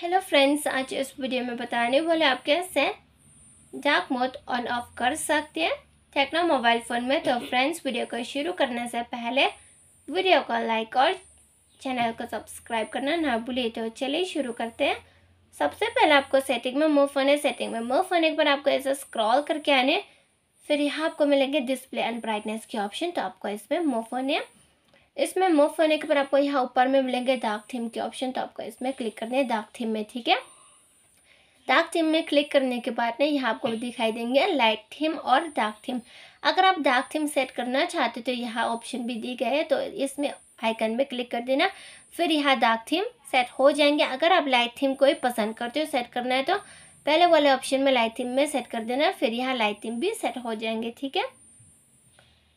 hello friends आज इस video में बताने वाले आप कैसे डार्क मोड ऑन ऑफ कर सकते हैं टेक्नो मोबाइल फ़ोन में तो फ्रेंड्स वीडियो को शुरू करने से पहले वीडियो को लाइक और चैनल को सब्सक्राइब करना ना भूलिए तो चलिए शुरू करते हैं सबसे पहले आपको सेटिंग में मूव होने सेटिंग में मूव होने के बाद आपको ऐसे स्क्रॉल करके आने फिर यहाँ आपको मिलेंगे डिस्प्ले एंड ब्राइटनेस के ऑप्शन तो आपको इसमें मूव होने इसमें मूव होने के बाद आपको यहाँ ऊपर में मिलेंगे डार्क थीम के ऑप्शन तो आपको इसमें क्लिक करने है डार्क थीम में ठीक है डार्क थीम में क्लिक करने के बाद में यहाँ आपको दिखाई देंगे लाइट थीम और डार्क थीम अगर आप डार्क थीम सेट करना चाहते तो यहाँ ऑप्शन भी दी गए तो इसमें आइकन में क्लिक कर देना फिर यहाँ डार्क थीम सेट हो जाएंगे अगर आप लाइट थीम को ही पसंद करते हो सेट करना है तो पहले वाले ऑप्शन में लाइट थीम में सेट कर देना फिर यहाँ लाइट थीम भी सेट हो जाएंगे ठीक है